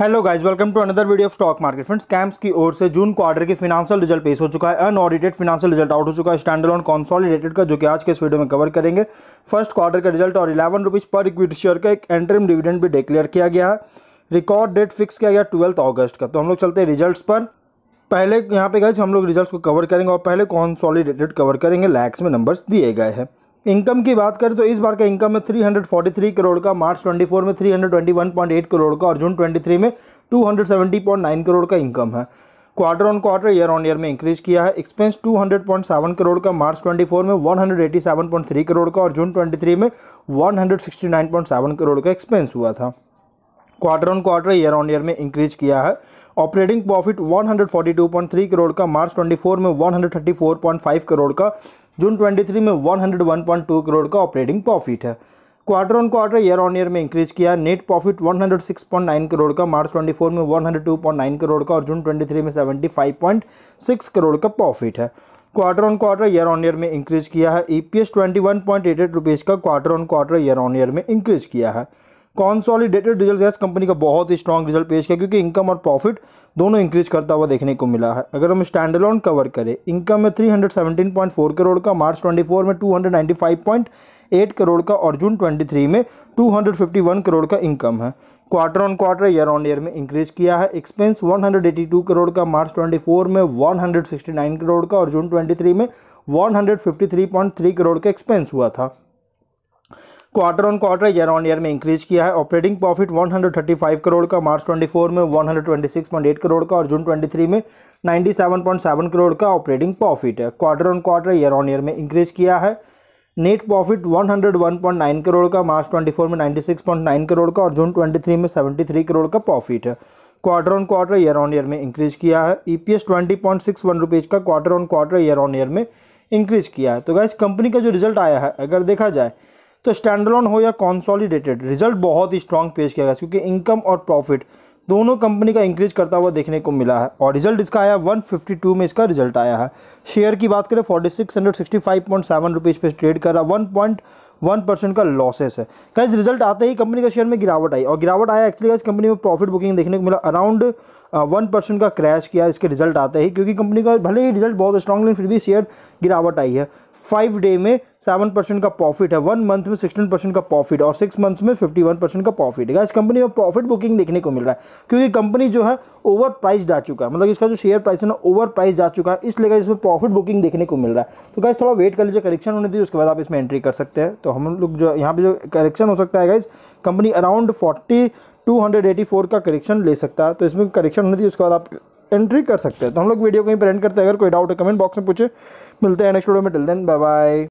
hello guys welcome to another video of stock market friends CAMS की ओर से June quarter के financial result पेश हो चुका है अनऑडिटेड फिनांशियल रिजल्ट आउट हो चुका है स्टैंडर्ड ऑन कॉन्सॉलिडेटेड का जो कि आज के इस वीडियो में कवर करेंगे फर्स्ट क्वार्टर का रिजल्ट और इलेवन रुपीज़ पर इक्विटी शेयर का एक एंट्रीम डिविडेंड भी डिक्लेयर किया गया है रिकॉर्ड डेट फिक्स किया गया ट्वेल्थ ऑगस्ट का तो हम लोग चलते हैं रिजल्ट पर पहले यहाँ पे गाइज हम लोग रिजल्ट को कवर करेंगे और पहले कॉन्सॉलीडेटेड कवर करेंगे लैक्स में नंबर्स दिए गए हैं इनकम की बात करें तो इस बार का इनकम है 343 करोड़ का मार्च 24 में 321.8 करोड़ का और जून 23 में 270.9 करोड़ का इनकम है quarter on quarter year on year में इंक्रीज किया है एक्सपेंस 200.7 करोड़ का मार्च 24 में 187.3 करोड़ का और जून 23 में 169.7 करोड़ का एक्सपेंस हुआ था quarter on quarter year on year में इंक्रीज किया है ऑपरेटिंग प्रॉफिट 142.3 करोड़ का मार्च 24 में 134.5 करोड़ का जून 23 में 101.2 करोड़ का ऑपरेटिंग प्रॉफिट है quarter on quarter year on year में इंक्रीज किया नेट प्रॉफिट 106.9 करोड़ का मार्च 24 में 102.9 करोड़ का और जून 23 में 75.6 करोड़ का प्रॉफिट है quarter on quarter year on year में इंक्रीज किया है E P S twenty one point eight eight rupees का quarter on quarter year on year में इंक्रीज किया है कॉन्सॉलीडेटेड रिजल्ट गैस कंपनी का बहुत ही स्ट्रॉन्ग रिजल्ट पेश किया क्योंकि इनकम और प्रॉफिट दोनों इंक्रीज करता हुआ देखने को मिला है अगर हम स्टैंड अलोन कवर करें इनकम में 317.4 करोड़ का मार्च 24 में 295.8 करोड़ का और जून 23 में 251 करोड़ का इनकम है quarter on quarter year on year में इंक्रीज किया है एक्सपेंस 182 करोड़ का मार्च 24 में 169 करोड़ का और जून 23 में 153.3 करोड़ का एक्सपेंस हुआ था quarter on quarter year on year में इंक्रीज किया है ऑपरेटिंग प्रॉफिट 135 करोड़ का मार्च 24 में 126.8 करोड़ का और जून 23 में 97.7 करोड़ का ऑपरेटिंग प्रॉफिट है quarter on quarter year on year में इंक्रीज किया है नेट प्रॉफिट 101.9 करोड़ का मार्च 24 में 96.9 करोड़ का और जून 23 में 73 करोड़ का प्रॉफिट है quarter on quarter year on year में इंक्रीज किया है E P S twenty point six one का quarter on quarter year on year में इंक्रीज किया है तो गैस कंपनी का जो रिजल्ट आया है अगर देखा जाए तो स्टैंडलॉन हो या कॉन्सॉलीडेटेड रिजल्ट बहुत ही स्ट्रॉन्ग पेश किया गया क्योंकि इनकम और प्रॉफिट दोनों कंपनी का इंक्रीज करता हुआ देखने को मिला है और रिजल्ट इसका आया 152 में इसका रिजल्ट आया है शेयर की बात करें 4665.7 रुपीस पे ट्रेड कर रहा वन पॉइंट वन परसेंट का लॉसेस है कैसे रिजल्ट आते ही कंपनी का शेयर में गिरावट आई और गिरावट आया एक्चुअली इस कंपनी में प्रॉफिट बुकिंग देखने को मिला अराउंड uh, वन परसेंट का क्रैश किया इसके रिजल्ट आते ही क्योंकि कंपनी का भले ही रिजल्ट बहुत स्ट्रॉन्ग लेकिन फिर भी शेयर गिरावट आई है फाइव डे में सेवन परसेंट का प्रॉफिट है वन मंथ में सिक्सटीन परसेंट का प्रॉफिट और सिक्स मंथ्स में फिफ्टी वन परसेंट का प्रॉफिट है इस कंपनी में प्रॉफिट बुकिंग देखने को मिल रहा है क्योंकि कंपनी जो है ओवर प्राइस जा चुका है मतलब इसका जो शेयर प्राइस है ना ओवर प्राइस जा चुका है इसलिए इसमें प्रॉफिट बुकिंग देखने को मिल रहा है तो गाइस थोड़ा वेट कर लीजिए करेक्शन होने दीजिए उसके बाद आप इसमें एंट्री कर सकते हैं तो हम लोग जो यहाँ पे जो करेक्शन हो सकता है guys company around forty two hundred eighty four का करेक्शन ले सकता है तो इसमें करेक्शन होने थी उसके बाद आप एंट्री कर सकते हैं तो हम लोग वीडियो कहीं पर एंड करते हैं अगर कोई डाउट है कमेंट बॉक्स में पूछे मिलते हैं नेक्स्ट वीडियो में टिल देन बाय बाय